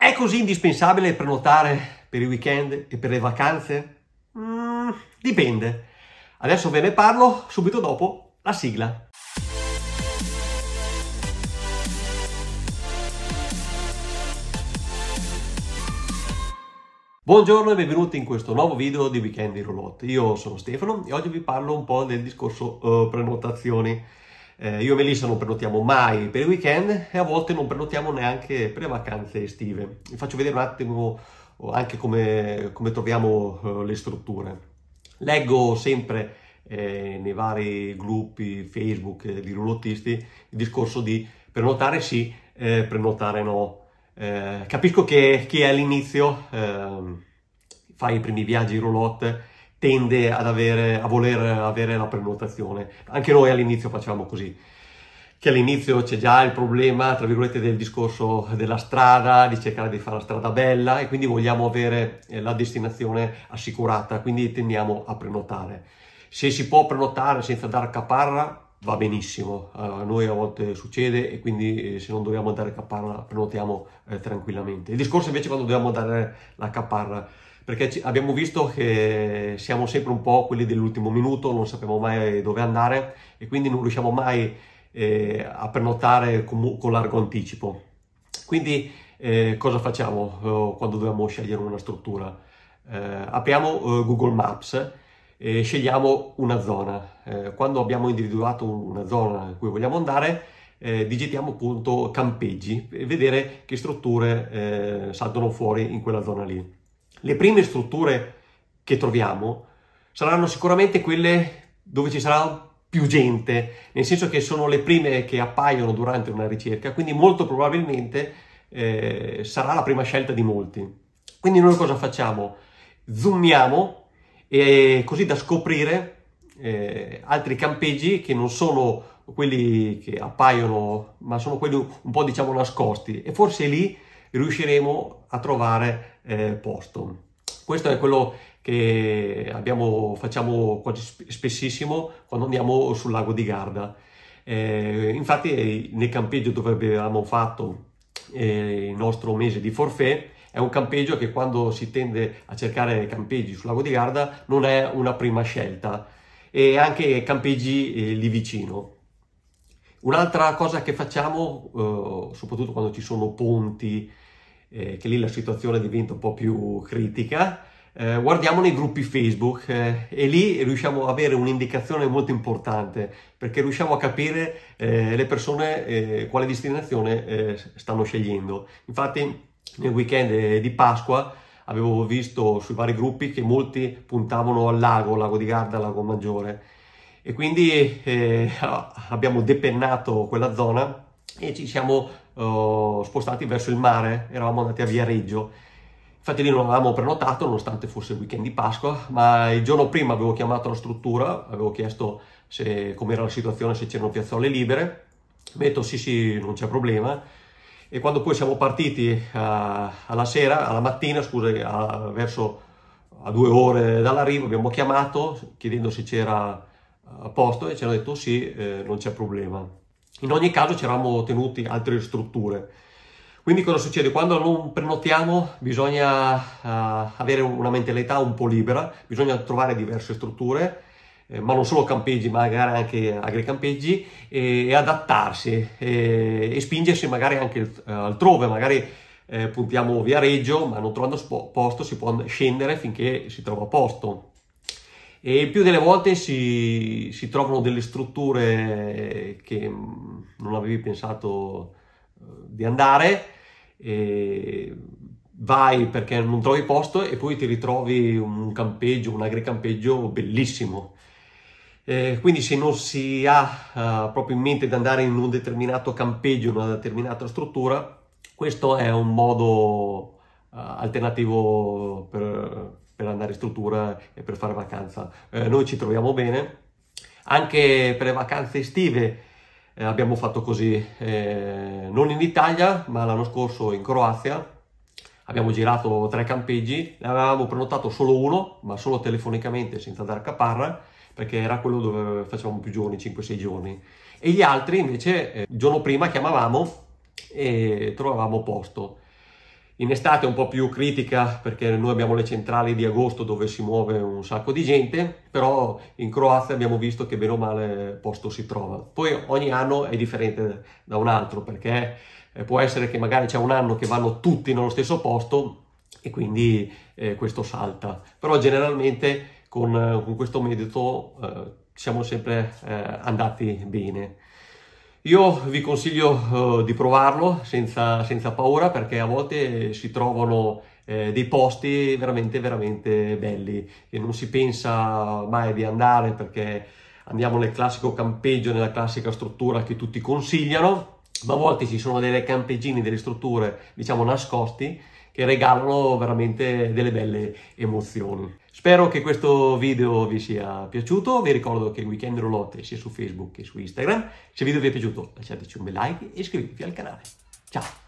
È così indispensabile prenotare per i weekend e per le vacanze? Mm, dipende. Adesso ve ne parlo subito dopo la sigla. Buongiorno e benvenuti in questo nuovo video di Weekend in Roulotte. Io sono Stefano e oggi vi parlo un po' del discorso uh, prenotazioni. Eh, io e Melissa non prenotiamo mai per i weekend e a volte non prenotiamo neanche per le vacanze estive. Vi faccio vedere un attimo oh, anche come, come troviamo eh, le strutture. Leggo sempre eh, nei vari gruppi Facebook eh, di rulottisti il discorso di prenotare sì, eh, prenotare no. Eh, capisco che chi è all'inizio ehm, fa i primi viaggi in roulotte tende avere, a voler avere la prenotazione. Anche noi all'inizio facevamo così, che all'inizio c'è già il problema, tra virgolette, del discorso della strada, di cercare di fare la strada bella e quindi vogliamo avere eh, la destinazione assicurata, quindi tendiamo a prenotare. Se si può prenotare senza dar caparra, va benissimo, a noi a volte succede e quindi eh, se non dobbiamo dare caparra prenotiamo eh, tranquillamente. Il discorso invece quando dobbiamo dare la caparra perché abbiamo visto che siamo sempre un po' quelli dell'ultimo minuto, non sappiamo mai dove andare e quindi non riusciamo mai eh, a prenotare con, con, largo anticipo. Quindi eh, cosa facciamo eh, quando dobbiamo scegliere una struttura? Eh, apriamo eh, Google Maps e scegliamo una zona. quando abbiamo individuato una zona in cui vogliamo andare, eh, digitiamo appunto campeggi e vedere che strutture eh, saltano fuori in quella zona lì. Le prime strutture che troviamo saranno sicuramente quelle dove ci sarà più gente, nel senso che sono le prime che appaiono durante una ricerca, quindi molto probabilmente eh, sarà la prima scelta di molti. Quindi noi cosa facciamo? Zoomiamo e così da scoprire eh, altri campeggi che non sono quelli che appaiono, ma sono quelli un po' diciamo nascosti e forse lì riusciremo a trovare eh, posto. Questo è quello che abbiamo, facciamo quasi spessissimo quando andiamo sul lago di Garda. Eh, infatti eh, nel campeggio dove avevamo fatto eh, il nostro mese di forfè è un campeggio che quando si tende a cercare campeggi sul lago di Garda non è una prima scelta e anche campeggi eh, lì vicino. Un'altra cosa che facciamo, eh, soprattutto quando ci sono ponti, eh, che lì la situazione diventa un po' più critica, eh, guardiamo nei gruppi Facebook eh, e lì riusciamo ad avere un'indicazione molto importante perché riusciamo a capire eh, le persone eh, quale destinazione eh, stanno scegliendo. Infatti nel weekend di Pasqua avevo visto sui vari gruppi che molti puntavano al lago, lago di Garda, lago Maggiore e quindi eh, abbiamo depennato quella zona e ci siamo uh, spostati verso il mare, eravamo andati a Viareggio. Infatti lì non avevamo prenotato, nonostante fosse il weekend di Pasqua, ma il giorno prima avevo chiamato la struttura, avevo chiesto se, com'era la situazione, se c'erano piazzole libere. Mi ha detto sì sì, non c'è problema. E quando poi siamo partiti uh, alla sera, alla mattina, scusa, a, verso a due ore dall'arrivo, abbiamo chiamato chiedendo se c'era a eh, posto e ci hanno detto sì, eh, non c'è problema. In ogni caso ci eravamo tenuti altre strutture. Quindi cosa succede? Quando non prenotiamo bisogna uh, avere una mentalità un po' libera, bisogna trovare diverse strutture, eh, ma non solo campeggi, magari anche agricampeggi, e, e adattarsi e, e, spingersi magari anche eh, altrove, magari eh, puntiamo via Reggio, ma non trovando posto si può scendere finché si trova posto e il più delle volte si, si, trovano delle strutture che mm, non avevi pensato eh, di andare, vai perché non trovi posto e poi ti ritrovi un campeggio, un agricampeggio bellissimo. Eh, quindi se non si ha uh, proprio in mente di andare in un determinato campeggio, in una determinata struttura, questo è un modo uh, alternativo per, per andare in struttura e per fare vacanza. Eh, noi ci troviamo bene, anche per le vacanze estive eh, abbiamo fatto così, eh, non in Italia ma l'anno scorso in Croazia, abbiamo girato tre campeggi, ne avevamo prenotato solo uno, ma solo telefonicamente senza andare a caparra, perché era quello dove facevamo più giorni, 5-6 giorni. E gli altri invece eh, il giorno prima chiamavamo e trovavamo posto. In estate è un po' più critica perché noi abbiamo le centrali di agosto dove si muove un sacco di gente, però in Croazia abbiamo visto che bene o male posto si trova. Poi ogni anno è differente da un altro perché eh, può essere che magari c'è un anno che vanno tutti nello stesso posto e quindi eh, questo salta. Però generalmente con, eh, con questo metodo eh, siamo sempre eh, andati bene. Io vi consiglio eh, di provarlo senza, senza paura perché a volte si trovano eh, dei posti veramente veramente belli e non si pensa mai di andare perché andiamo nel classico campeggio, nella classica struttura che tutti consigliano, ma a volte ci sono delle campeggini, delle strutture diciamo nascosti che regalano veramente delle belle emozioni. Spero che questo video vi sia piaciuto, vi ricordo che Weekend Rolotte sia su Facebook che su Instagram. Se il video vi è piaciuto lasciateci un bel like e iscrivetevi al canale. Ciao!